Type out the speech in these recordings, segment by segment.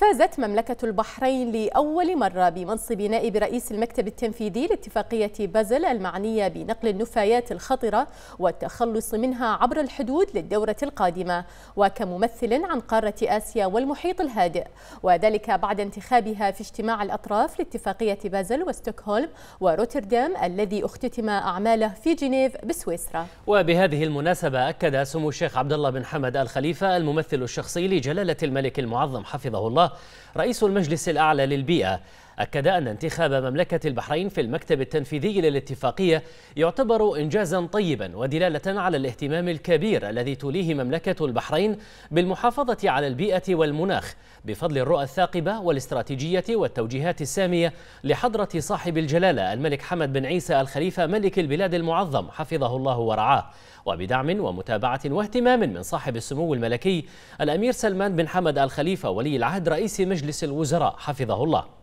فازت مملكة البحرين لأول مرة بمنصب نائب رئيس المكتب التنفيذي لاتفاقية بازل المعنية بنقل النفايات الخطرة والتخلص منها عبر الحدود للدورة القادمة وكممثل عن قارة آسيا والمحيط الهادئ وذلك بعد انتخابها في اجتماع الأطراف لاتفاقية بازل وستوكهولم وروتردام الذي اختتم أعماله في جنيف بسويسرا وبهذه المناسبة أكد سمو الشيخ عبد الله بن حمد الخليفة الممثل الشخصي لجلالة الملك المعظم حفظه الله رئيس المجلس الأعلى للبيئة أكد أن انتخاب مملكة البحرين في المكتب التنفيذي للاتفاقية يعتبر إنجازا طيبا ودلالة على الاهتمام الكبير الذي توليه مملكة البحرين بالمحافظة على البيئة والمناخ بفضل الرؤى الثاقبة والاستراتيجية والتوجيهات السامية لحضرة صاحب الجلالة الملك حمد بن عيسى الخليفة ملك البلاد المعظم حفظه الله ورعاه وبدعم ومتابعة واهتمام من صاحب السمو الملكي الأمير سلمان بن حمد الخليفة ولي العهد رئيس مجلس الوزراء حفظه الله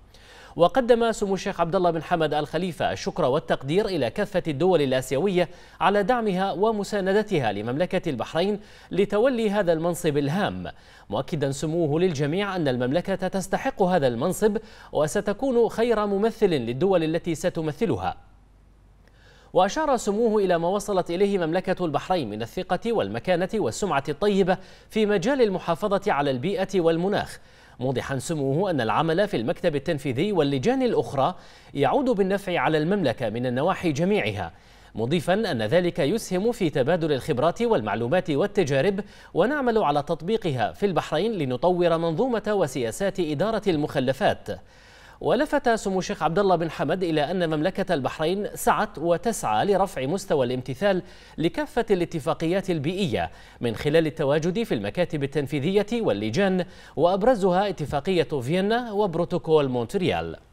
وقدم سمو الشيخ عبد الله بن حمد الخليفة الشكر والتقدير إلى كافة الدول الآسيوية على دعمها ومساندتها لمملكة البحرين لتولي هذا المنصب الهام مؤكدا سموه للجميع أن المملكة تستحق هذا المنصب وستكون خير ممثل للدول التي ستمثلها وأشار سموه إلى ما وصلت إليه مملكة البحرين من الثقة والمكانة والسمعة الطيبة في مجال المحافظة على البيئة والمناخ موضحا سموه أن العمل في المكتب التنفيذي واللجان الأخرى يعود بالنفع على المملكة من النواحي جميعها مضيفا أن ذلك يسهم في تبادل الخبرات والمعلومات والتجارب ونعمل على تطبيقها في البحرين لنطور منظومة وسياسات إدارة المخلفات ولفت سمو الشيخ عبد الله بن حمد إلى أن مملكة البحرين سعت وتسعى لرفع مستوى الامتثال لكافة الاتفاقيات البيئية من خلال التواجد في المكاتب التنفيذية واللجان وأبرزها اتفاقية فيينا وبروتوكول مونتريال